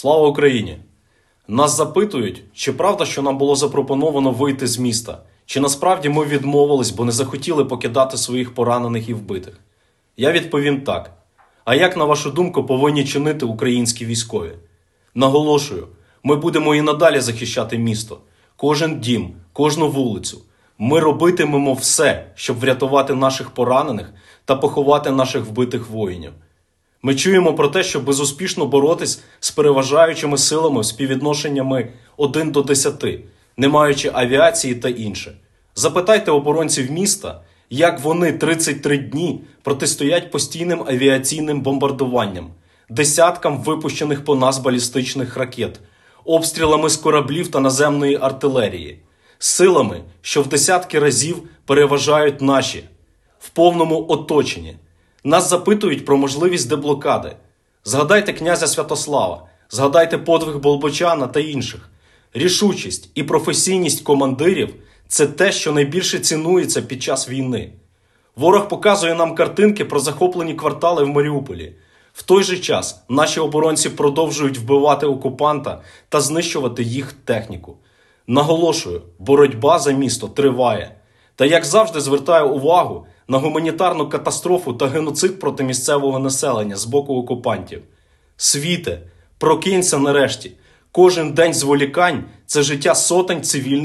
Слава Україні! Нас запитують, чи правда, що нам було запропоновано вийти з міста, чи насправді ми відмовились, бо не захотіли покидати своїх поранених і вбитих? Я відповім так. А як, на вашу думку, повинні чинити українські військові? Наголошую, ми будемо і надалі захищати місто, кожен дім, кожну вулицю. Ми робитимемо все, щоб врятувати наших поранених та поховати наших вбитих воїнів. Ми чуємо про те, що безуспішно боротись з переважаючими силами співвідношеннями 1 до 10, не маючи авіації та інше. Запитайте оборонців міста, як вони 33 дні протистоять постійним авіаційним бомбардуванням, десяткам випущених по нас балістичних ракет, обстрілами з кораблів та наземної артилерії, силами, що в десятки разів переважають наші, в повному оточенні. Нас запитують про можливість деблокади. Згадайте князя Святослава, згадайте подвиг Болбочана та інших. Рішучість і професійність командирів це те, що найбільше цінується під час війни. Ворог показує нам картинки про захоплені квартали в Маріуполі. В той же час наші оборонці продовжують вбивати окупанта та знищувати їх техніку. Наголошую, боротьба за місто триває. Та як завжди звертаю увагу на гуманітарну катастрофу та геноцид проти місцевого населення з боку окупантів. Світе, прокинься нарешті. Кожен день зволікань це життя сотень цивільних.